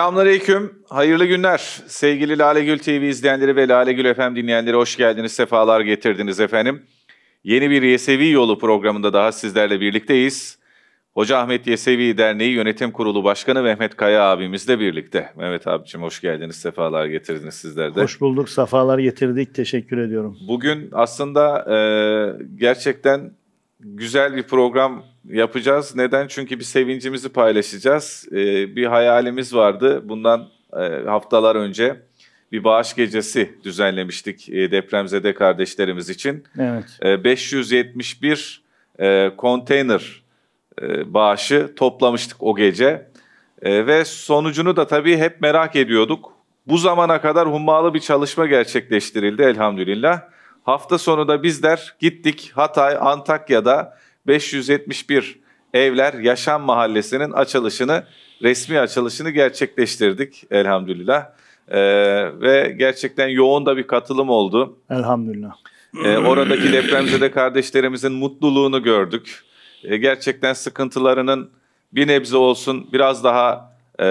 Selamünaleyküm, hayırlı günler. Sevgili Lale Gül TV izleyenleri ve Lale Gül FM dinleyenleri hoş geldiniz, sefalar getirdiniz efendim. Yeni bir Yesevi Yolu programında daha sizlerle birlikteyiz. Hoca Ahmet Yesevi Derneği Yönetim Kurulu Başkanı Mehmet Kaya abimizle birlikte. Mehmet abicim hoş geldiniz, sefalar getirdiniz sizler de. Hoş bulduk, sefalar getirdik, teşekkür ediyorum. Bugün aslında e, gerçekten güzel bir program yapacağız. Neden? Çünkü bir sevincimizi paylaşacağız. Ee, bir hayalimiz vardı. Bundan e, haftalar önce bir bağış gecesi düzenlemiştik e, depremzede kardeşlerimiz için. Evet. Ee, e, 571 e, konteyner e, bağışı toplamıştık o gece. E, ve sonucunu da tabii hep merak ediyorduk. Bu zamana kadar hummalı bir çalışma gerçekleştirildi elhamdülillah. Hafta sonu da bizler gittik Hatay, Antakya'da 571 Evler Yaşam Mahallesi'nin açılışını, resmi açılışını gerçekleştirdik elhamdülillah. Ee, ve gerçekten yoğun da bir katılım oldu. Elhamdülillah. Ee, oradaki depremzede kardeşlerimizin mutluluğunu gördük. Ee, gerçekten sıkıntılarının bir nebze olsun biraz daha e,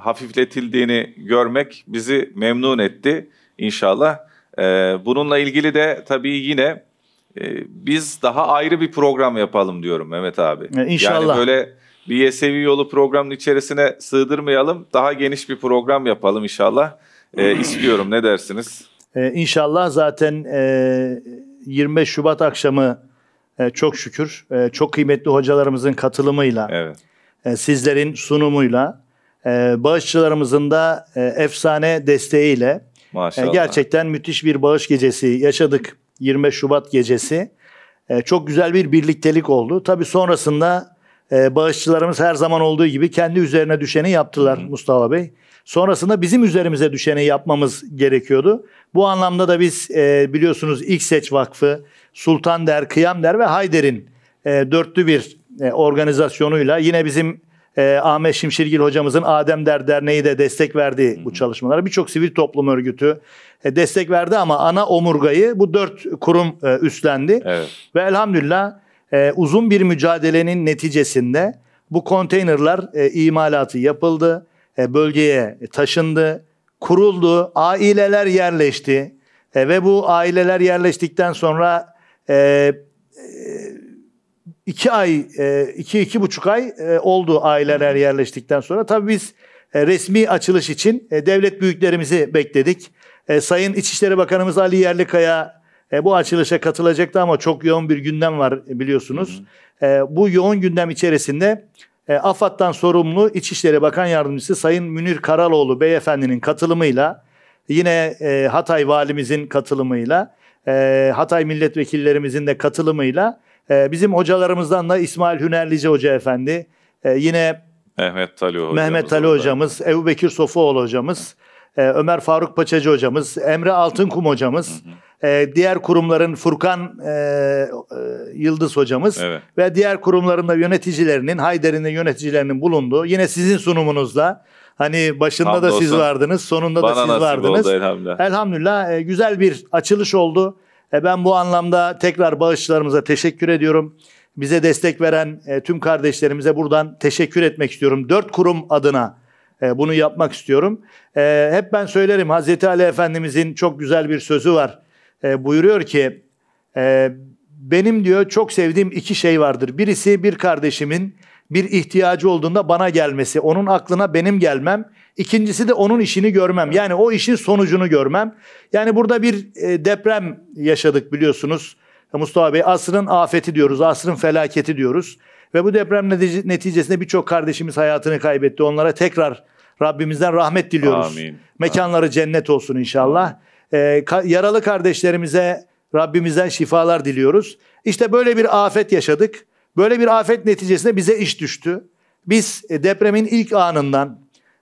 hafifletildiğini görmek bizi memnun etti inşallah. Ee, bununla ilgili de tabii yine e, biz daha ayrı bir program yapalım diyorum Mehmet abi. E, inşallah. Yani böyle bir YSV yolu programının içerisine sığdırmayalım. Daha geniş bir program yapalım inşallah. E, istiyorum ne dersiniz? E, inşallah zaten e, 25 Şubat akşamı e, çok şükür e, çok kıymetli hocalarımızın katılımıyla, evet. e, sizlerin sunumuyla, e, bağışçılarımızın da e, efsane desteğiyle Maşallah. Yani gerçekten müthiş bir bağış gecesi yaşadık. 20 Şubat gecesi. E, çok güzel bir birliktelik oldu. Tabii sonrasında e, bağışçılarımız her zaman olduğu gibi kendi üzerine düşeni yaptılar Hı. Mustafa Bey. Sonrasında bizim üzerimize düşeni yapmamız gerekiyordu. Bu anlamda da biz e, biliyorsunuz İlk Seç Vakfı, Sultan Der, Kıyam Der ve Hayder'in e, dörtlü bir e, organizasyonuyla yine bizim e, Ahmet Şimşirgil hocamızın Adem Der Derneği de destek verdi bu çalışmalara. Birçok sivil toplum örgütü e, destek verdi ama ana omurgayı bu dört kurum e, üstlendi. Evet. Ve elhamdülillah e, uzun bir mücadelenin neticesinde bu konteynerlar e, imalatı yapıldı, e, bölgeye taşındı, kuruldu, aileler yerleşti e, ve bu aileler yerleştikten sonra e, iki ay, e, iki, iki buçuk ay e, oldu aileler yerleştikten sonra. Tabii biz e, resmi açılış için e, devlet büyüklerimizi bekledik. E, Sayın İçişleri Bakanımız Ali Yerlikaya e, bu açılışa katılacaktı ama çok yoğun bir gündem var e, biliyorsunuz. Hı hı. E, bu yoğun gündem içerisinde e, AFAD'dan sorumlu İçişleri Bakan Yardımcısı Sayın Münir Karaloğlu beyefendinin katılımıyla yine e, Hatay valimizin katılımıyla e, Hatay milletvekillerimizin de katılımıyla ee, bizim hocalarımızdan da İsmail Hünerlici Hoca Efendi. Ee, yine Mehmet Tali hocamız. Mehmet Tali hocamız, Ebu Bekir Sofuoğlu hocamız, e, Ömer Faruk Paçacı hocamız, Emre Altınkum hocamız, e, diğer kurumların Furkan e, Yıldız hocamız evet. ve diğer kurumların da yöneticilerinin, Hayder'in de yöneticilerinin bulunduğu yine sizin sunumunuzla Hani başında Hamdolsun. da siz vardınız, sonunda da siz vardınız. Oldu, elhamdülillah. elhamdülillah güzel bir açılış oldu. E ben bu anlamda tekrar bağışçılarımıza teşekkür ediyorum. Bize destek veren e, tüm kardeşlerimize buradan teşekkür etmek istiyorum. Dört kurum adına e, bunu yapmak istiyorum. E, hep ben söylerim Hazreti Ali Efendimizin çok güzel bir sözü var. E, buyuruyor ki e, benim diyor çok sevdiğim iki şey vardır. Birisi bir kardeşimin bir ihtiyacı olduğunda bana gelmesi, onun aklına benim gelmem. İkincisi de onun işini görmem. Yani o işin sonucunu görmem. Yani burada bir e, deprem yaşadık biliyorsunuz. Mustafa Bey asrın afeti diyoruz, asrın felaketi diyoruz. Ve bu deprem neticesinde birçok kardeşimiz hayatını kaybetti. Onlara tekrar Rabbimizden rahmet diliyoruz. Amin. Mekanları Amin. cennet olsun inşallah. Ee, ka- yaralı kardeşlerimize Rabbimizden şifalar diliyoruz. İşte böyle bir afet yaşadık. Böyle bir afet neticesinde bize iş düştü. Biz e, depremin ilk anından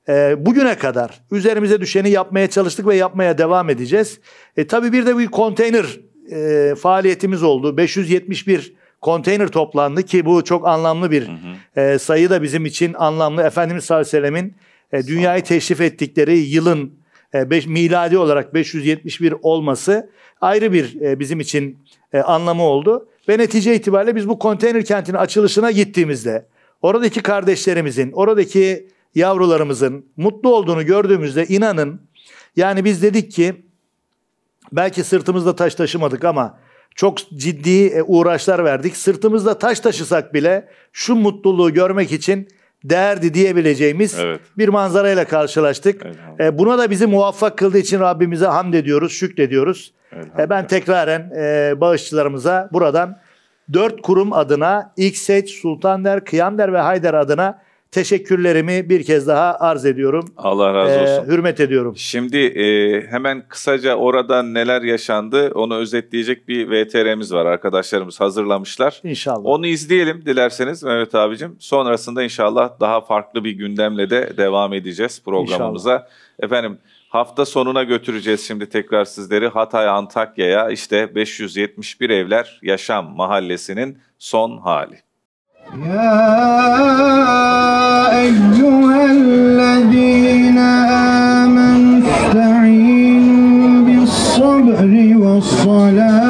e, bugüne kadar üzerimize düşeni yapmaya çalıştık ve yapmaya devam edeceğiz. E, tabii bir de bir konteyner e, faaliyetimiz oldu. 571 konteyner toplandı ki bu çok anlamlı bir hı hı. E, sayı da bizim için anlamlı. Efendimiz sallallahu aleyhi ve sellemin e, dünyayı teşrif ettikleri yılın e, beş, miladi olarak 571 olması ayrı bir e, bizim için e, anlamı oldu. Ve netice itibariyle biz bu konteyner kentin açılışına gittiğimizde oradaki kardeşlerimizin, oradaki yavrularımızın mutlu olduğunu gördüğümüzde inanın yani biz dedik ki belki sırtımızda taş taşımadık ama çok ciddi e, uğraşlar verdik. Sırtımızda taş taşısak bile şu mutluluğu görmek için değerdi diyebileceğimiz evet. bir manzarayla karşılaştık. E, buna da bizi muvaffak kıldığı için Rabbimize hamd ediyoruz, şükrediyoruz. Evet, e, ben tekraren e, bağışçılarımıza buradan dört kurum adına İkseç, Sultanler, Kıyamder ve Haydar adına teşekkürlerimi bir kez daha arz ediyorum. Allah razı ee, olsun. hürmet ediyorum. Şimdi e, hemen kısaca orada neler yaşandı onu özetleyecek bir VTR'miz var. Arkadaşlarımız hazırlamışlar. İnşallah. Onu izleyelim dilerseniz Mehmet abicim. Sonrasında inşallah daha farklı bir gündemle de devam edeceğiz programımıza. İnşallah. Efendim Hafta sonuna götüreceğiz şimdi tekrar sizleri Hatay Antakya'ya işte 571 evler yaşam mahallesinin son hali. Ya eyyühellezine amen iste'in bis sabri ve salat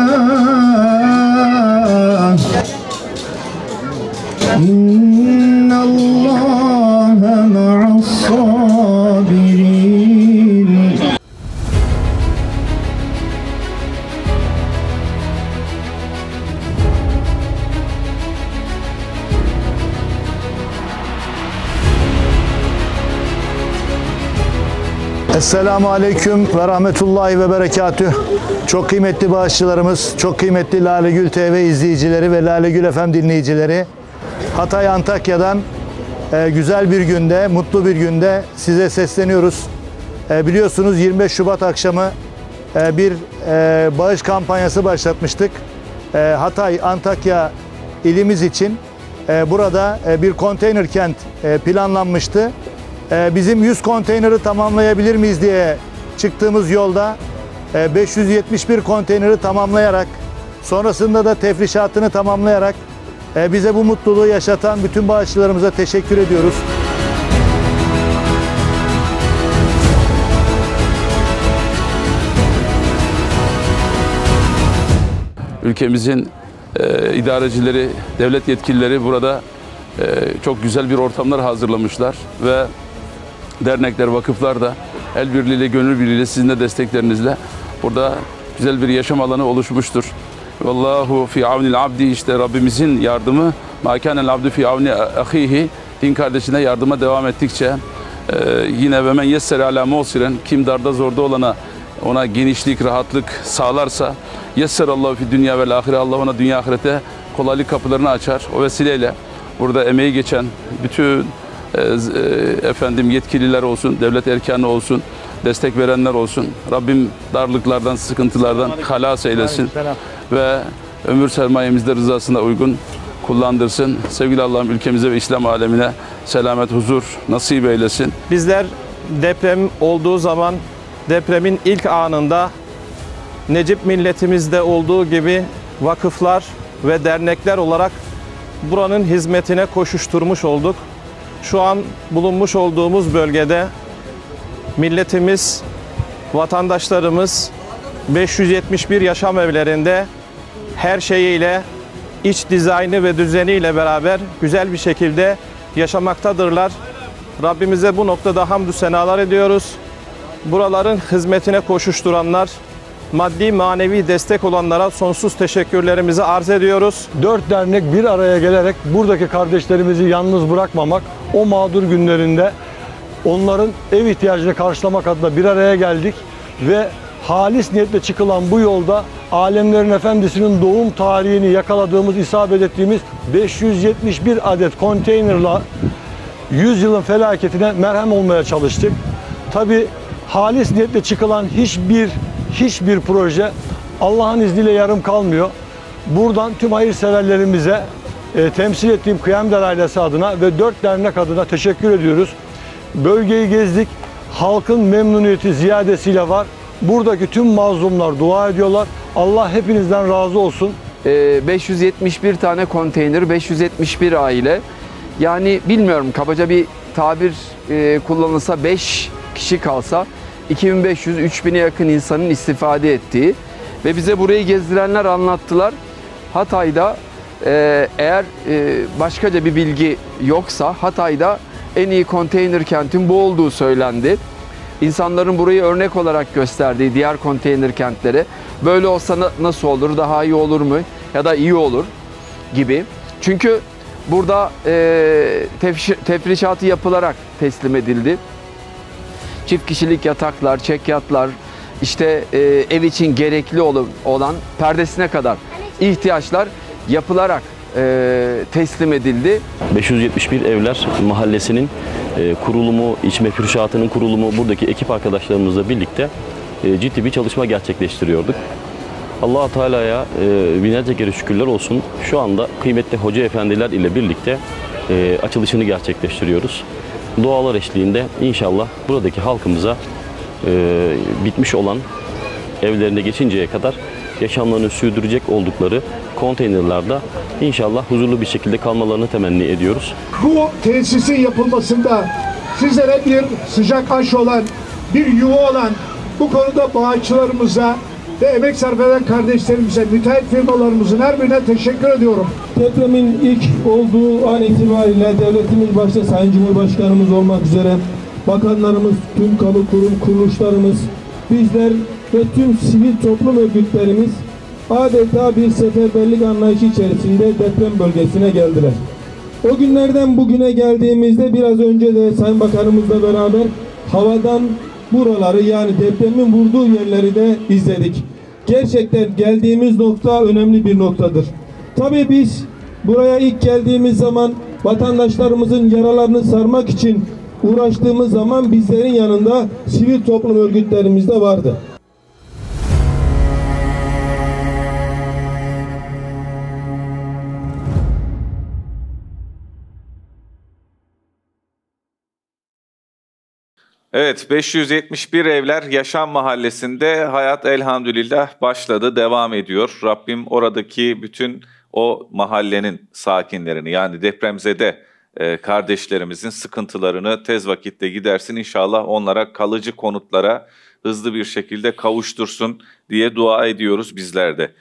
Esselamu Aleyküm ve Rahmetullahi ve Berekatüh. Çok kıymetli bağışçılarımız, çok kıymetli Lale Gül TV izleyicileri ve Lale Gül FM dinleyicileri. Hatay Antakya'dan e, güzel bir günde, mutlu bir günde size sesleniyoruz. E, biliyorsunuz 25 Şubat akşamı e, bir bağış kampanyası başlatmıştık. Hatay, Antakya ilimiz için burada bir konteyner kent planlanmıştı. Ee, bizim 100 konteyneri tamamlayabilir miyiz diye çıktığımız yolda 571 e, konteyneri tamamlayarak sonrasında da tefrişatını tamamlayarak e, bize bu mutluluğu yaşatan bütün bağışçılarımıza teşekkür ediyoruz. Ülkemizin e, idarecileri, devlet yetkilileri burada e, çok güzel bir ortamlar hazırlamışlar ve dernekler, vakıflar da el birliğiyle, gönül birliğiyle sizin de desteklerinizle burada güzel bir yaşam alanı oluşmuştur. Vallahu fi avnil abdi işte Rabbimizin yardımı makanel abdu fi avni ahihi din kardeşine yardıma devam ettikçe e, yine ve men yessere ala musiren kim darda zorda olana ona genişlik, rahatlık sağlarsa yesserallahu fi dünya ve ahire Allah ona dünya ahirete kolaylık kapılarını açar. O vesileyle burada emeği geçen bütün e, e, efendim yetkililer olsun, devlet erkanı olsun, destek verenler olsun. Rabbim darlıklardan, sıkıntılardan halas eylesin ve ömür sermayemizde rızasına uygun kullandırsın. Sevgili Allah'ım ülkemize ve İslam alemine selamet, huzur nasip eylesin. Bizler deprem olduğu zaman depremin ilk anında Necip milletimizde olduğu gibi vakıflar ve dernekler olarak buranın hizmetine koşuşturmuş olduk şu an bulunmuş olduğumuz bölgede milletimiz, vatandaşlarımız 571 yaşam evlerinde her şeyiyle iç dizaynı ve düzeniyle beraber güzel bir şekilde yaşamaktadırlar. Rabbimize bu noktada hamdü senalar ediyoruz. Buraların hizmetine koşuşturanlar, maddi manevi destek olanlara sonsuz teşekkürlerimizi arz ediyoruz. Dört dernek bir araya gelerek buradaki kardeşlerimizi yalnız bırakmamak, o mağdur günlerinde onların ev ihtiyacını karşılamak adına bir araya geldik ve halis niyetle çıkılan bu yolda Alemlerin Efendisi'nin doğum tarihini yakaladığımız, isabet ettiğimiz 571 adet konteynerla 100 yılın felaketine merhem olmaya çalıştık. Tabi halis niyetle çıkılan hiçbir hiçbir proje Allah'ın izniyle yarım kalmıyor. Buradan tüm hayırseverlerimize e, temsil ettiğim Kıyamdar ailesi adına ve dört dernek adına teşekkür ediyoruz. Bölgeyi gezdik. Halkın memnuniyeti ziyadesiyle var. Buradaki tüm mazlumlar dua ediyorlar. Allah hepinizden razı olsun. E, 571 tane konteyner, 571 aile. Yani bilmiyorum kabaca bir tabir e, kullanılsa 5 kişi kalsa 2500-3000'e yakın insanın istifade ettiği ve bize burayı gezdirenler anlattılar. Hatay'da e, eğer e, başkaca bir bilgi yoksa Hatay'da en iyi konteyner kentin bu olduğu söylendi. İnsanların burayı örnek olarak gösterdiği diğer konteyner kentlere böyle olsa nasıl olur, daha iyi olur mu ya da iyi olur gibi. Çünkü burada e, tefrişatı yapılarak teslim edildi çift kişilik yataklar, çek çekyatlar, işte e, ev için gerekli olan perdesine kadar ihtiyaçlar yapılarak e, teslim edildi. 571 Evler Mahallesi'nin e, kurulumu, içme pürşatının kurulumu buradaki ekip arkadaşlarımızla birlikte e, ciddi bir çalışma gerçekleştiriyorduk. allah Teala'ya e, binlerce kere şükürler olsun. Şu anda kıymetli hoca efendiler ile birlikte e, açılışını gerçekleştiriyoruz dualar eşliğinde inşallah buradaki halkımıza e, bitmiş olan evlerine geçinceye kadar yaşamlarını sürdürecek oldukları konteynerlarda inşallah huzurlu bir şekilde kalmalarını temenni ediyoruz. Bu tesisin yapılmasında sizlere bir sıcak aş olan, bir yuva olan bu konuda bağışçılarımıza ve emek sarf eden kardeşlerimize, müteahhit firmalarımızın her birine teşekkür ediyorum. Depremin ilk olduğu an itibariyle devletimiz başta Sayın Cumhurbaşkanımız olmak üzere bakanlarımız, tüm kamu kurum kuruluşlarımız, bizler ve tüm sivil toplum örgütlerimiz adeta bir seferberlik anlayışı içerisinde deprem bölgesine geldiler. O günlerden bugüne geldiğimizde biraz önce de Sayın Bakanımızla beraber havadan buraları yani depremin vurduğu yerleri de izledik gerçekten geldiğimiz nokta önemli bir noktadır. Tabii biz buraya ilk geldiğimiz zaman vatandaşlarımızın yaralarını sarmak için uğraştığımız zaman bizlerin yanında sivil toplum örgütlerimiz de vardı. Evet 571 Evler Yaşam Mahallesi'nde hayat elhamdülillah başladı, devam ediyor. Rabbim oradaki bütün o mahallenin sakinlerini yani depremzede e, kardeşlerimizin sıkıntılarını tez vakitte gidersin. inşallah. onlara kalıcı konutlara hızlı bir şekilde kavuştursun diye dua ediyoruz bizler de.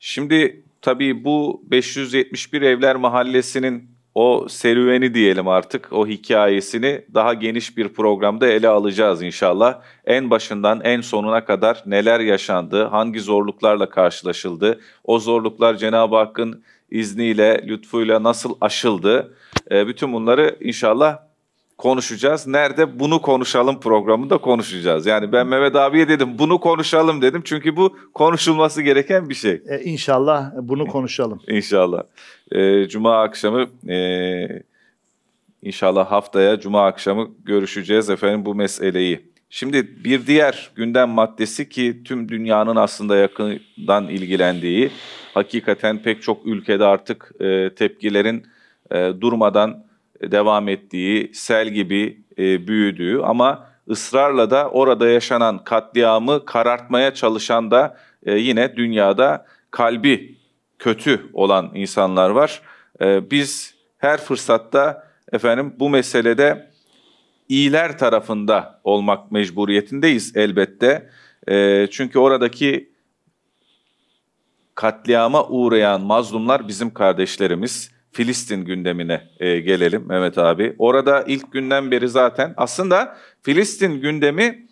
Şimdi tabii bu 571 Evler Mahallesi'nin o serüveni diyelim artık, o hikayesini daha geniş bir programda ele alacağız inşallah. En başından en sonuna kadar neler yaşandı, hangi zorluklarla karşılaşıldı, o zorluklar Cenab-ı Hakk'ın izniyle, lütfuyla nasıl aşıldı, ee, bütün bunları inşallah konuşacağız. Nerede bunu konuşalım programında konuşacağız. Yani ben Mehmet abiye dedim bunu konuşalım dedim. Çünkü bu konuşulması gereken bir şey. E, inşallah bunu konuşalım. İnşallah E, Cuma akşamı e, inşallah haftaya Cuma akşamı görüşeceğiz efendim bu meseleyi. Şimdi bir diğer gündem maddesi ki tüm dünyanın aslında yakından ilgilendiği, hakikaten pek çok ülkede artık e, tepkilerin e, durmadan devam ettiği, sel gibi e, büyüdüğü ama ısrarla da orada yaşanan katliamı karartmaya çalışan da e, yine dünyada kalbi kötü olan insanlar var. E, biz her fırsatta efendim bu meselede iyiler tarafında olmak mecburiyetindeyiz elbette. E, çünkü oradaki katliama uğrayan mazlumlar bizim kardeşlerimiz. Filistin gündemine e, gelelim Mehmet abi. Orada ilk günden beri zaten aslında Filistin gündemi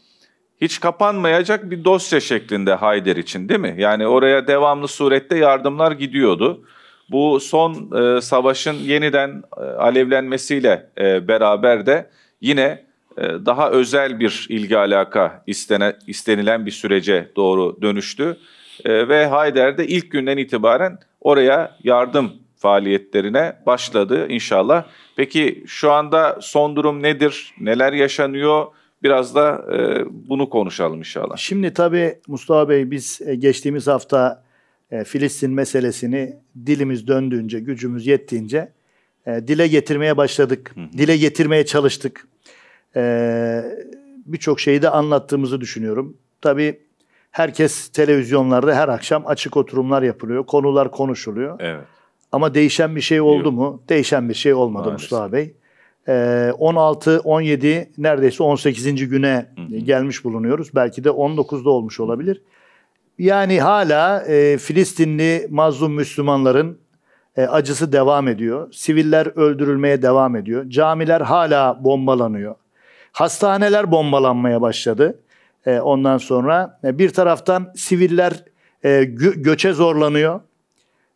hiç kapanmayacak bir dosya şeklinde Hayder için değil mi? Yani oraya devamlı surette yardımlar gidiyordu. Bu son e, savaşın yeniden e, alevlenmesiyle e, beraber de yine e, daha özel bir ilgi alaka istene, istenilen bir sürece doğru dönüştü. E, ve Hayder de ilk günden itibaren oraya yardım faaliyetlerine başladı inşallah. Peki şu anda son durum nedir? Neler yaşanıyor? Biraz da e, bunu konuşalım inşallah. Şimdi tabii Mustafa Bey biz e, geçtiğimiz hafta e, Filistin meselesini dilimiz döndüğünce, gücümüz yettiğince e, dile getirmeye başladık. Hı hı. Dile getirmeye çalıştık. E, Birçok şeyi de anlattığımızı düşünüyorum. Tabii herkes televizyonlarda her akşam açık oturumlar yapılıyor. Konular konuşuluyor. Evet. Ama değişen bir şey oldu Yok. mu? Değişen bir şey olmadı Maalesef. Mustafa Bey. Ee, 16, 17 neredeyse 18. güne Hı-hı. gelmiş bulunuyoruz. Belki de 19'da olmuş olabilir. Yani hala e, Filistinli mazlum Müslümanların e, acısı devam ediyor. Siviller öldürülmeye devam ediyor. Camiler hala bombalanıyor. Hastaneler bombalanmaya başladı. E, ondan sonra e, bir taraftan siviller e, gö- göçe zorlanıyor.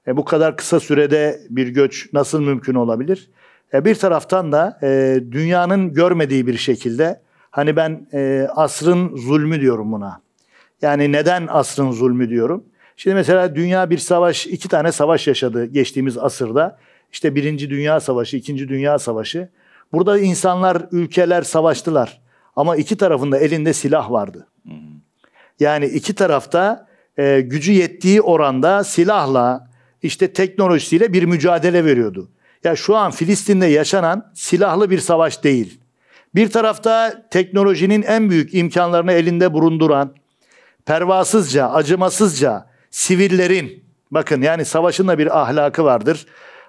E, bu kadar kısa sürede bir göç nasıl mümkün olabilir? E, bir taraftan da e, dünyanın görmediği bir şekilde hani ben e, asrın zulmü diyorum buna. Yani neden asrın zulmü diyorum? Şimdi mesela dünya bir savaş, iki tane savaş yaşadı geçtiğimiz asırda. İşte Birinci Dünya Savaşı, İkinci Dünya Savaşı. Burada insanlar, ülkeler savaştılar. Ama iki tarafında elinde silah vardı. Hmm. Yani iki tarafta e, gücü yettiği oranda silahla, işte teknolojisiyle bir mücadele veriyordu. Ya şu an Filistin'de yaşanan silahlı bir savaş değil. Bir tarafta teknolojinin en büyük imkanlarını elinde bulunduran, pervasızca, acımasızca sivillerin, bakın yani savaşın da bir ahlakı vardır.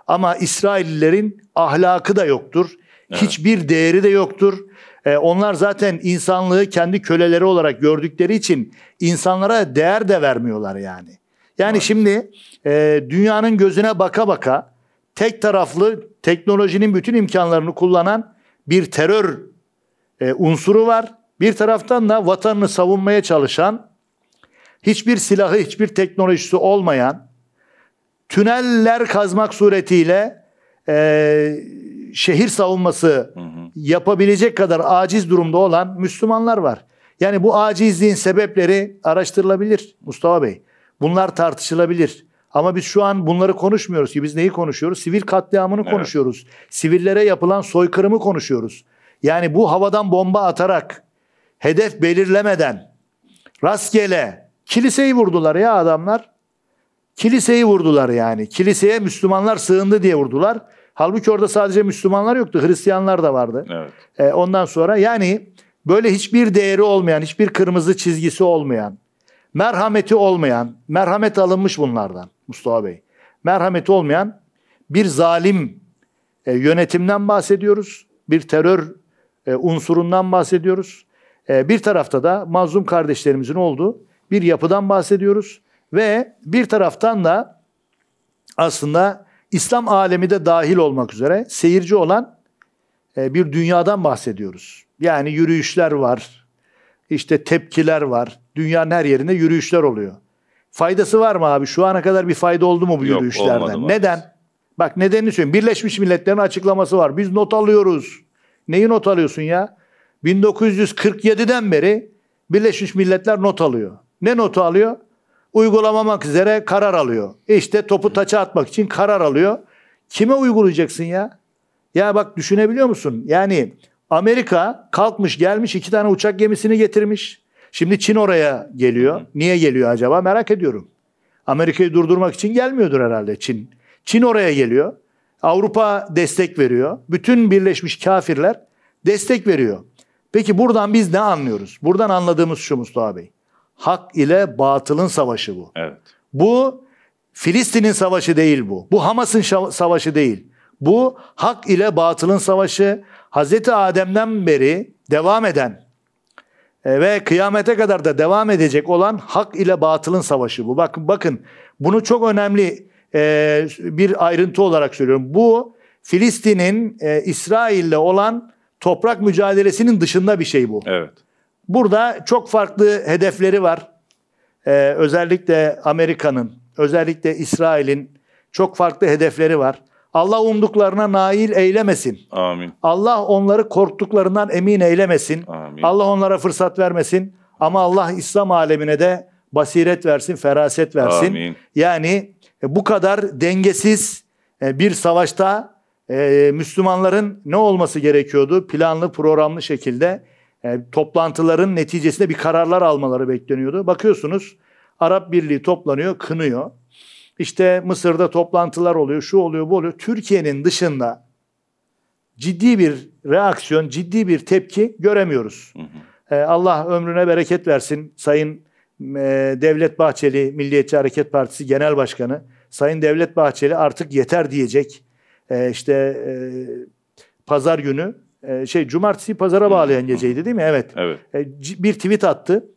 Ama İsraillilerin ahlakı da yoktur. Evet. Hiçbir değeri de yoktur. Ee, onlar zaten insanlığı kendi köleleri olarak gördükleri için insanlara değer de vermiyorlar yani. Yani Var. şimdi e, dünyanın gözüne baka baka tek taraflı teknolojinin bütün imkanlarını kullanan bir terör e, unsuru var. Bir taraftan da vatanını savunmaya çalışan, hiçbir silahı, hiçbir teknolojisi olmayan, tüneller kazmak suretiyle e, şehir savunması hı hı. yapabilecek kadar aciz durumda olan Müslümanlar var. Yani bu acizliğin sebepleri araştırılabilir Mustafa Bey. Bunlar tartışılabilir. Ama biz şu an bunları konuşmuyoruz ki biz neyi konuşuyoruz? Sivil katliamını evet. konuşuyoruz. Sivillere yapılan soykırımı konuşuyoruz. Yani bu havadan bomba atarak hedef belirlemeden rastgele kiliseyi vurdular ya adamlar. Kiliseyi vurdular yani. Kiliseye Müslümanlar sığındı diye vurdular. Halbuki orada sadece Müslümanlar yoktu. Hristiyanlar da vardı. Evet. E, ondan sonra yani böyle hiçbir değeri olmayan, hiçbir kırmızı çizgisi olmayan merhameti olmayan, merhamet alınmış bunlardan Mustafa Bey. Merhameti olmayan bir zalim e, yönetimden bahsediyoruz. Bir terör e, unsurundan bahsediyoruz. E, bir tarafta da mazlum kardeşlerimizin olduğu bir yapıdan bahsediyoruz. Ve bir taraftan da aslında İslam alemi de dahil olmak üzere seyirci olan e, bir dünyadan bahsediyoruz. Yani yürüyüşler var, işte tepkiler var. Dünyanın her yerinde yürüyüşler oluyor. Faydası var mı abi? Şu ana kadar bir fayda oldu mu bu Yok, yürüyüşlerden? Neden? Bak nedenini söyleyeyim. Birleşmiş Milletler'in açıklaması var. Biz not alıyoruz. Neyi not alıyorsun ya? 1947'den beri Birleşmiş Milletler not alıyor. Ne notu alıyor? Uygulamamak üzere karar alıyor. İşte topu taça atmak için karar alıyor. Kime uygulayacaksın ya? Ya bak düşünebiliyor musun? Yani Amerika kalkmış gelmiş iki tane uçak gemisini getirmiş. Şimdi Çin oraya geliyor. Niye geliyor acaba merak ediyorum. Amerika'yı durdurmak için gelmiyordur herhalde Çin. Çin oraya geliyor. Avrupa destek veriyor. Bütün Birleşmiş Kafirler destek veriyor. Peki buradan biz ne anlıyoruz? Buradan anladığımız şu Mustafa Bey. Hak ile batılın savaşı bu. Evet. Bu Filistin'in savaşı değil bu. Bu Hamas'ın savaşı değil. Bu hak ile batılın savaşı. Hazreti Adem'den beri devam eden e, ve kıyamete kadar da devam edecek olan hak ile batılın savaşı bu. Bakın bakın bunu çok önemli e, bir ayrıntı olarak söylüyorum. Bu Filistin'in e, İsrail'le olan toprak mücadelesinin dışında bir şey bu. Evet. Burada çok farklı hedefleri var. E, özellikle Amerika'nın, özellikle İsrail'in çok farklı hedefleri var. Allah umduklarına nail eylemesin. Amin. Allah onları korktuklarından emin eylemesin. Amin. Allah onlara fırsat vermesin. Ama Allah İslam alemine de basiret versin, feraset versin. Amin. Yani e, bu kadar dengesiz e, bir savaşta e, Müslümanların ne olması gerekiyordu? Planlı, programlı şekilde toplantıların neticesinde bir kararlar almaları bekleniyordu. Bakıyorsunuz Arap Birliği toplanıyor, kınıyor işte Mısır'da toplantılar oluyor, şu oluyor, bu oluyor. Türkiye'nin dışında ciddi bir reaksiyon, ciddi bir tepki göremiyoruz. Hı hı. Ee, Allah ömrüne bereket versin Sayın e, Devlet Bahçeli, Milliyetçi Hareket Partisi Genel Başkanı. Sayın Devlet Bahçeli artık yeter diyecek. Ee, e, işte pazar günü, e, şey cumartesi pazara bağlayan geceydi değil mi? Evet. evet. E, bir tweet attı.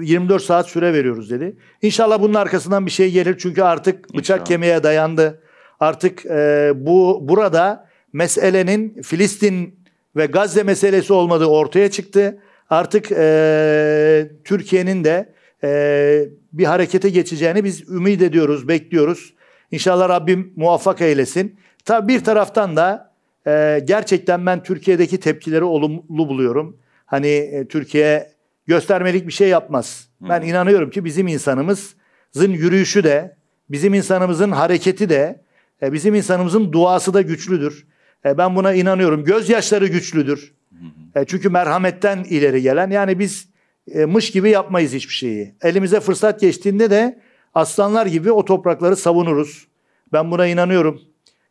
24 saat süre veriyoruz dedi. İnşallah bunun arkasından bir şey gelir çünkü artık bıçak İnşallah. kemiğe dayandı. Artık e, bu burada meselenin Filistin ve Gazze meselesi olmadığı ortaya çıktı. Artık e, Türkiye'nin de e, bir harekete geçeceğini biz ümit ediyoruz, bekliyoruz. İnşallah Rabbim muvaffak eylesin. Tabi bir taraftan da e, gerçekten ben Türkiye'deki tepkileri olumlu buluyorum. Hani e, Türkiye göstermelik bir şey yapmaz. Hı. Ben hmm. inanıyorum ki bizim insanımızın yürüyüşü de, bizim insanımızın hareketi de, e, bizim insanımızın duası da güçlüdür. E, ben buna inanıyorum. Gözyaşları güçlüdür. Hı. Hmm. E, çünkü merhametten ileri gelen. Yani biz mış gibi yapmayız hiçbir şeyi. Elimize fırsat geçtiğinde de aslanlar gibi o toprakları savunuruz. Ben buna inanıyorum.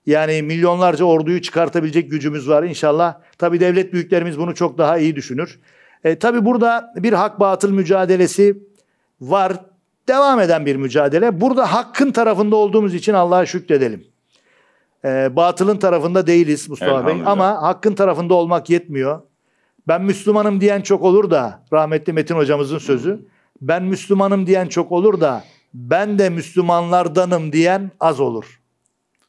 Yani milyonlarca orduyu çıkartabilecek gücümüz var inşallah. Tabii devlet büyüklerimiz bunu çok daha iyi düşünür. E, tabii burada bir hak batıl mücadelesi var. Devam eden bir mücadele. Burada hakkın tarafında olduğumuz için Allah'a şükredelim. E, batılın tarafında değiliz Mustafa Bey ama hakkın tarafında olmak yetmiyor. Ben Müslümanım diyen çok olur da rahmetli Metin hocamızın sözü. Ben Müslümanım diyen çok olur da ben de Müslümanlardanım diyen az olur.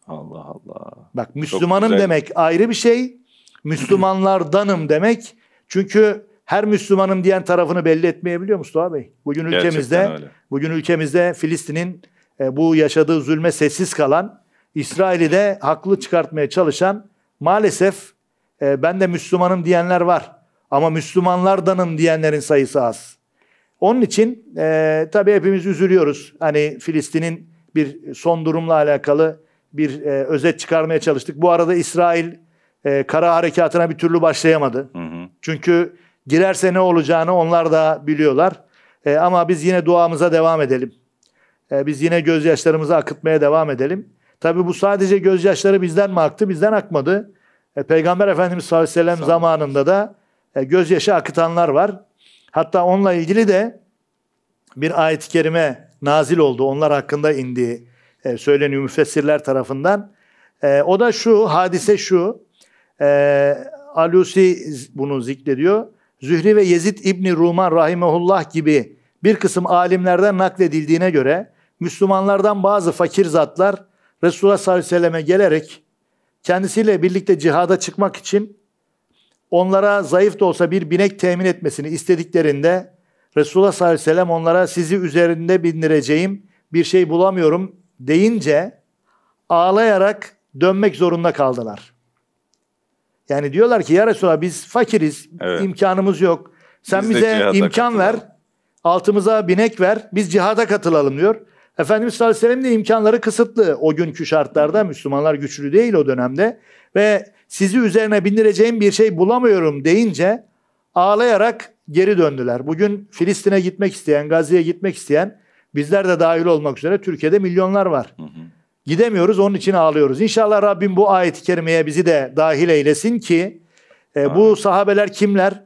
Allah Allah. Bak Müslümanım demek ayrı bir şey. Müslümanlardanım demek. Çünkü her Müslümanım diyen tarafını belli etmeyebiliyor Mustafa Bey. Bugün ülkemizde bugün ülkemizde Filistin'in e, bu yaşadığı zulme sessiz kalan İsrail'i de haklı çıkartmaya çalışan maalesef e, ben de Müslümanım diyenler var. Ama Müslümanlardanım diyenlerin sayısı az. Onun için e, tabii hepimiz üzülüyoruz. Hani Filistin'in bir son durumla alakalı bir e, özet çıkarmaya çalıştık. Bu arada İsrail e, kara harekatına bir türlü başlayamadı. Hı hı. Çünkü Girerse ne olacağını onlar da biliyorlar. E, ama biz yine duamıza devam edelim. E, biz yine gözyaşlarımızı akıtmaya devam edelim. Tabii bu sadece gözyaşları bizden mi aktı? Bizden akmadı. E, Peygamber Efendimiz sallallahu aleyhi ve sellem zamanında da e, gözyaşı akıtanlar var. Hatta onunla ilgili de bir ayet-i kerime nazil oldu. Onlar hakkında indiği e, söyleniyor müfessirler tarafından. E, o da şu, hadise şu. E, Alusi bunu zikrediyor. Zühri ve Yezid İbni Ruman rahimehullah gibi bir kısım alimlerden nakledildiğine göre Müslümanlardan bazı fakir zatlar Resulullah sallallahu aleyhi ve selleme gelerek kendisiyle birlikte cihada çıkmak için onlara zayıf da olsa bir binek temin etmesini istediklerinde Resulullah sallallahu aleyhi ve sellem onlara sizi üzerinde bindireceğim bir şey bulamıyorum deyince ağlayarak dönmek zorunda kaldılar. Yani diyorlar ki ya Resulallah biz fakiriz, evet. imkanımız yok. Sen biz bize imkan katılalım. ver, altımıza binek ver, biz cihada katılalım diyor. Efendimiz sallallahu aleyhi ve sellem de imkanları kısıtlı o günkü şartlarda. Müslümanlar güçlü değil o dönemde. Ve sizi üzerine bindireceğim bir şey bulamıyorum deyince ağlayarak geri döndüler. Bugün Filistin'e gitmek isteyen, Gazze'ye gitmek isteyen bizler de dahil olmak üzere Türkiye'de milyonlar var. Hı hı. Gidemiyoruz onun için ağlıyoruz. İnşallah Rabbim bu ayet-i kerimeye bizi de dahil eylesin ki e, bu sahabeler kimler?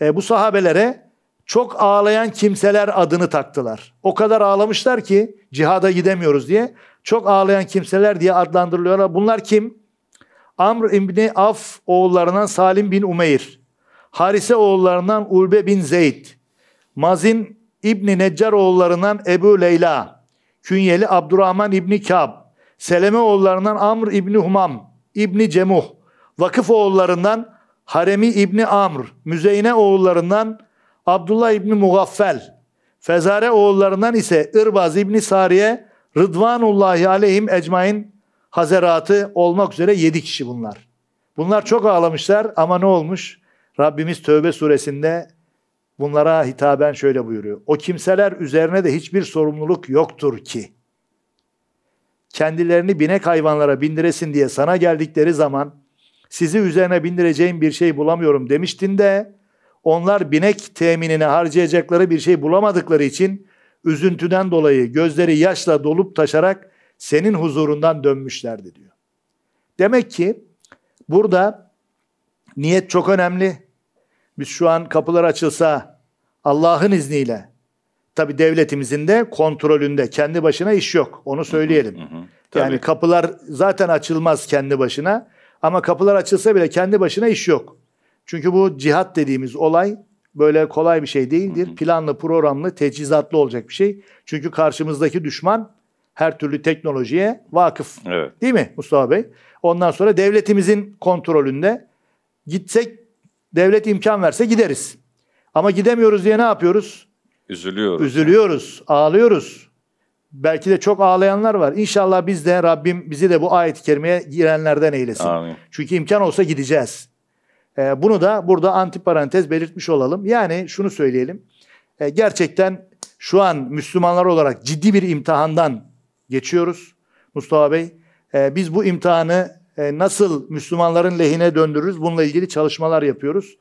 E, bu sahabelere çok ağlayan kimseler adını taktılar. O kadar ağlamışlar ki cihada gidemiyoruz diye. Çok ağlayan kimseler diye adlandırılıyorlar. Bunlar kim? Amr İbni Af oğullarından Salim bin Umeyr. Harise oğullarından Ulbe bin Zeyd. Mazin İbni Neccar oğullarından Ebu Leyla. Künyeli Abdurrahman İbni Kab. Seleme oğullarından Amr İbni Humam, İbni Cemuh, Vakıf oğullarından Haremi İbni Amr, Müzeyne oğullarından Abdullah İbni Mugaffel, Fezare oğullarından ise Irbaz İbni Sariye, Rıdvanullahi aleyhim ecmain hazeratı olmak üzere yedi kişi bunlar. Bunlar çok ağlamışlar ama ne olmuş? Rabbimiz Tövbe suresinde bunlara hitaben şöyle buyuruyor. O kimseler üzerine de hiçbir sorumluluk yoktur ki kendilerini binek hayvanlara bindiresin diye sana geldikleri zaman sizi üzerine bindireceğim bir şey bulamıyorum demiştin de onlar binek teminine harcayacakları bir şey bulamadıkları için üzüntüden dolayı gözleri yaşla dolup taşarak senin huzurundan dönmüşlerdi diyor. Demek ki burada niyet çok önemli. Biz şu an kapılar açılsa Allah'ın izniyle tabii devletimizin de kontrolünde. Kendi başına iş yok. Onu söyleyelim. Hı hı hı. Yani kapılar zaten açılmaz kendi başına. Ama kapılar açılsa bile kendi başına iş yok. Çünkü bu cihat dediğimiz olay böyle kolay bir şey değildir. Hı hı. Planlı, programlı, teçhizatlı olacak bir şey. Çünkü karşımızdaki düşman her türlü teknolojiye vakıf. Evet. Değil mi Mustafa Bey? Ondan sonra devletimizin kontrolünde gitsek devlet imkan verse gideriz. Ama gidemiyoruz diye ne yapıyoruz? Üzülüyoruz. Üzülüyoruz, ağlıyoruz. Belki de çok ağlayanlar var. İnşallah biz de Rabbim bizi de bu ayet-i kerimeye girenlerden eylesin. Amin. Çünkü imkan olsa gideceğiz. Ee, bunu da burada antiparantez belirtmiş olalım. Yani şunu söyleyelim. Ee, gerçekten şu an Müslümanlar olarak ciddi bir imtihandan geçiyoruz. Mustafa Bey, e, biz bu imtihanı e, nasıl Müslümanların lehine döndürürüz? Bununla ilgili çalışmalar yapıyoruz.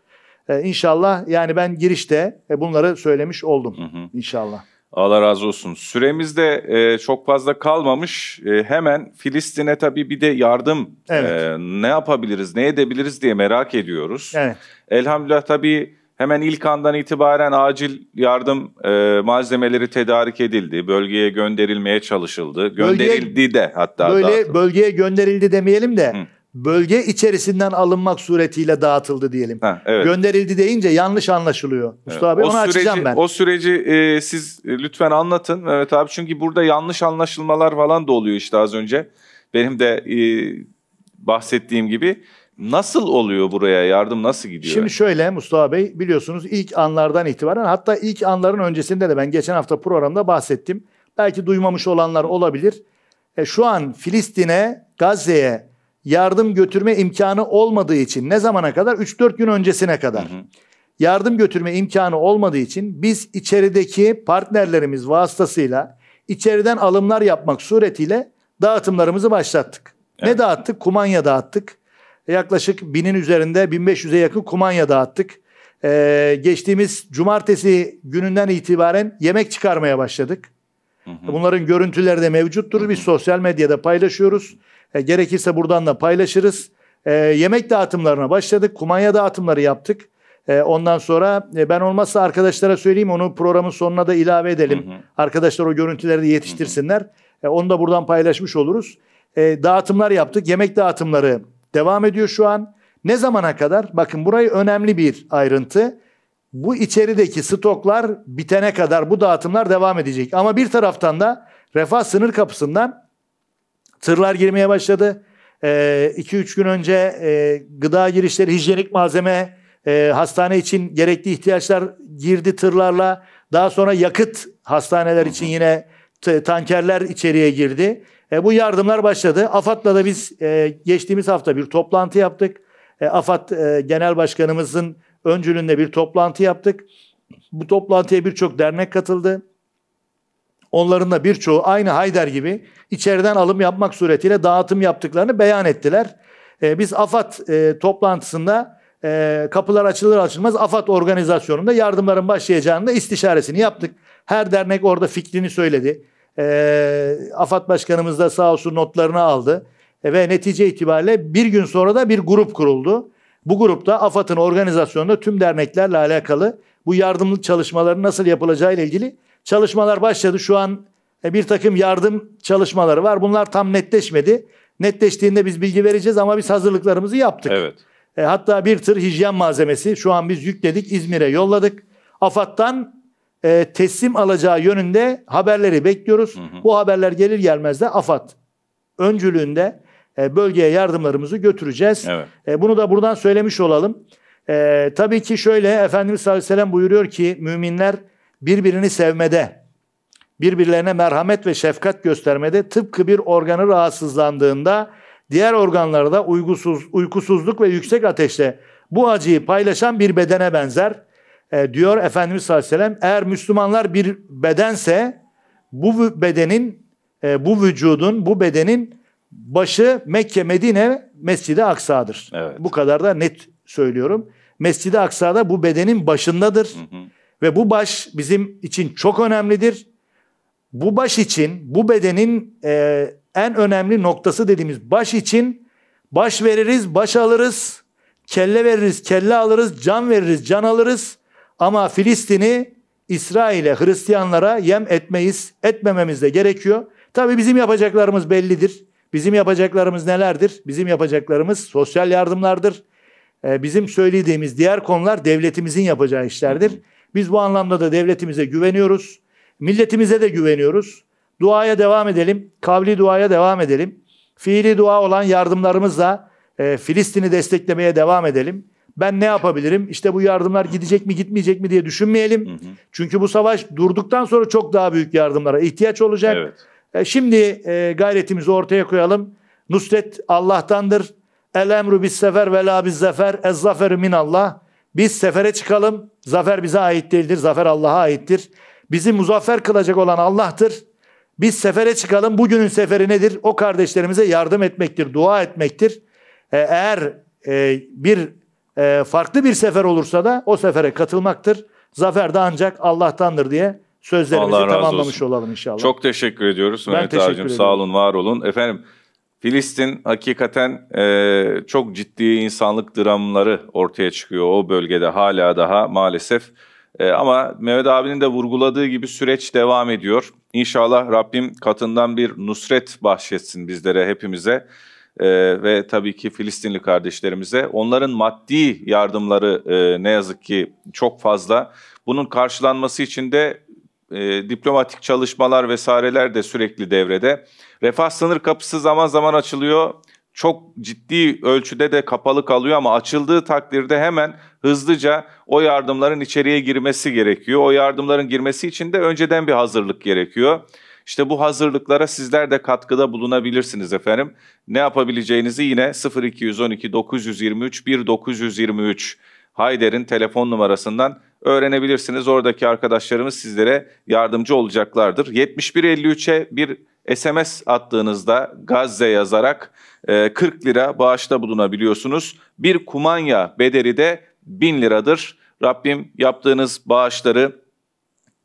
E, inşallah yani ben girişte e, bunları söylemiş oldum hı hı. inşallah. Allah razı olsun. Süremizde e, çok fazla kalmamış. E, hemen Filistin'e tabii bir de yardım e, evet. e, ne yapabiliriz, ne edebiliriz diye merak ediyoruz. Evet. Elhamdülillah tabii hemen ilk andan itibaren acil yardım e, malzemeleri tedarik edildi. Bölgeye gönderilmeye çalışıldı. Gönderildi bölgeye, de hatta. Böyle bölgeye gönderildi demeyelim de... Hı bölge içerisinden alınmak suretiyle dağıtıldı diyelim. Ha, evet. Gönderildi deyince yanlış anlaşılıyor. Evet. Mustafa abi o onu süreci, açacağım ben. O süreci e, siz e, lütfen anlatın Evet abi. Çünkü burada yanlış anlaşılmalar falan da oluyor işte az önce. Benim de e, bahsettiğim gibi. Nasıl oluyor buraya yardım nasıl gidiyor? Şimdi şöyle Mustafa Bey biliyorsunuz ilk anlardan itibaren hatta ilk anların öncesinde de ben geçen hafta programda bahsettim. Belki duymamış olanlar olabilir. E, şu an Filistin'e, Gazze'ye yardım götürme imkanı olmadığı için ne zamana kadar? 3-4 gün öncesine kadar. Hı hı. Yardım götürme imkanı olmadığı için biz içerideki partnerlerimiz vasıtasıyla içeriden alımlar yapmak suretiyle dağıtımlarımızı başlattık. Evet. Ne dağıttık? Kumanya dağıttık. Yaklaşık binin üzerinde 1500'e yakın kumanya dağıttık. Ee, geçtiğimiz cumartesi gününden itibaren yemek çıkarmaya başladık. Hı hı. Bunların görüntüleri de mevcuttur. Hı hı. Biz sosyal medyada paylaşıyoruz. E, gerekirse buradan da paylaşırız. E, yemek dağıtımlarına başladık. Kumanya dağıtımları yaptık. E, ondan sonra e, ben olmazsa arkadaşlara söyleyeyim onu programın sonuna da ilave edelim. Hı hı. Arkadaşlar o görüntüleri de yetiştirsinler. Hı hı. E, onu da buradan paylaşmış oluruz. E, dağıtımlar yaptık. Yemek dağıtımları devam ediyor şu an. Ne zamana kadar? Bakın burayı önemli bir ayrıntı. Bu içerideki stoklar bitene kadar bu dağıtımlar devam edecek. Ama bir taraftan da refah sınır kapısından Tırlar girmeye başladı. 2-3 e, ee, üç gün önce e, gıda girişleri, hijyenik malzeme, e, hastane için gerekli ihtiyaçlar girdi tırlarla. Daha sonra yakıt hastaneler için yine t- tankerler içeriye girdi. E, bu yardımlar başladı. AFAD'la da biz e, geçtiğimiz hafta bir toplantı yaptık. E, AFAD e, Genel Başkanımızın öncülüğünde bir toplantı yaptık. Bu toplantıya birçok dernek katıldı. Onların da birçoğu aynı Haydar gibi içeriden alım yapmak suretiyle dağıtım yaptıklarını beyan ettiler. E, biz AFAD e, toplantısında e, kapılar açılır açılmaz AFAD organizasyonunda yardımların başlayacağını da istişaresini yaptık. Her dernek orada fikrini söyledi. E, AFAD başkanımız da sağ olsun notlarını aldı. E, ve netice itibariyle bir gün sonra da bir grup kuruldu. Bu grupta AFAD'ın organizasyonunda tüm derneklerle alakalı bu yardımlık çalışmaların nasıl yapılacağı ile ilgili Çalışmalar başladı. Şu an e, bir takım yardım çalışmaları var. Bunlar tam netleşmedi. Netleştiğinde biz bilgi vereceğiz ama biz hazırlıklarımızı yaptık. Evet. E, hatta bir tır hijyen malzemesi şu an biz yükledik İzmir'e yolladık. AFAD'dan e, teslim alacağı yönünde haberleri bekliyoruz. Hı hı. Bu haberler gelir gelmez de AFAD öncülüğünde bölgeye yardımlarımızı götüreceğiz. Evet. bunu da buradan söylemiş olalım. tabii ki şöyle Efendimiz sallallahu aleyhi ve sellem buyuruyor ki müminler birbirini sevmede, birbirlerine merhamet ve şefkat göstermede tıpkı bir organı rahatsızlandığında diğer organları da uykusuz uykusuzluk ve yüksek ateşle bu acıyı paylaşan bir bedene benzer. E, diyor Efendimiz sallallahu aleyhi ve sellem eğer Müslümanlar bir bedense bu bedenin, e, bu vücudun, bu bedenin başı Mekke, Medine, Mescid-i Aksa'dır. Evet. Bu kadar da net söylüyorum. Mescid-i Aksa'da bu bedenin başındadır. Hı hı. Ve bu baş bizim için çok önemlidir. Bu baş için, bu bedenin e, en önemli noktası dediğimiz baş için baş veririz, baş alırız, kelle veririz, kelle alırız, can veririz, can alırız. Ama Filistin'i İsrail'e, Hristiyanlara yem etmeyiz, etmememiz de gerekiyor. Tabii bizim yapacaklarımız bellidir. Bizim yapacaklarımız nelerdir? Bizim yapacaklarımız sosyal yardımlardır. E, bizim söylediğimiz diğer konular devletimizin yapacağı işlerdir. Biz bu anlamda da devletimize güveniyoruz. Milletimize de güveniyoruz. Duaya devam edelim. Kavli duaya devam edelim. Fiili dua olan yardımlarımızla e, Filistin'i desteklemeye devam edelim. Ben ne yapabilirim? İşte bu yardımlar gidecek mi gitmeyecek mi diye düşünmeyelim. Hı hı. Çünkü bu savaş durduktan sonra çok daha büyük yardımlara ihtiyaç olacak. Evet. E, şimdi e, gayretimizi ortaya koyalım. Nusret Allah'tandır. El emru bis sefer ve la biz zafer. Ez zaferu min Allah. Biz sefere çıkalım. Zafer bize ait değildir. Zafer Allah'a aittir. Bizi muzaffer kılacak olan Allah'tır. Biz sefere çıkalım. Bugünün seferi nedir? O kardeşlerimize yardım etmektir, dua etmektir. Ee, eğer e, bir e, farklı bir sefer olursa da o sefere katılmaktır. Zafer de ancak Allah'tandır diye sözlerimizi Allah tamamlamış olsun. olalım inşallah. Çok teşekkür ediyoruz Mehmet abicim. Sağ olun, var olun. Efendim Filistin hakikaten e, çok ciddi insanlık dramları ortaya çıkıyor o bölgede hala daha maalesef. E, ama Mehmet abinin de vurguladığı gibi süreç devam ediyor. İnşallah Rabbim katından bir nusret bahşetsin bizlere hepimize e, ve tabii ki Filistinli kardeşlerimize. Onların maddi yardımları e, ne yazık ki çok fazla. Bunun karşılanması için de e, diplomatik çalışmalar vesaireler de sürekli devrede. Refah sınır kapısı zaman zaman açılıyor. Çok ciddi ölçüde de kapalı kalıyor ama açıldığı takdirde hemen hızlıca o yardımların içeriye girmesi gerekiyor. O yardımların girmesi için de önceden bir hazırlık gerekiyor. İşte bu hazırlıklara sizler de katkıda bulunabilirsiniz efendim. Ne yapabileceğinizi yine 0212 923 1923 Hayder'in telefon numarasından öğrenebilirsiniz. Oradaki arkadaşlarımız sizlere yardımcı olacaklardır. 7153'e bir SMS attığınızda Gazze yazarak 40 e, lira bağışta bulunabiliyorsunuz. Bir kumanya bedeli de 1000 liradır. Rabbim yaptığınız bağışları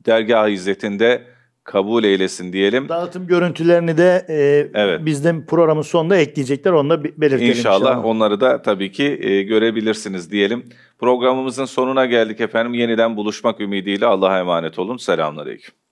dergah hizmetinde kabul eylesin diyelim. Dağıtım görüntülerini de e, evet. bizden programın sonunda ekleyecekler. Onu da belirtelim. İnşallah, inşallah. onları da tabii ki e, görebilirsiniz diyelim. Programımızın sonuna geldik efendim. Yeniden buluşmak ümidiyle Allah'a emanet olun. Selamünaleyküm.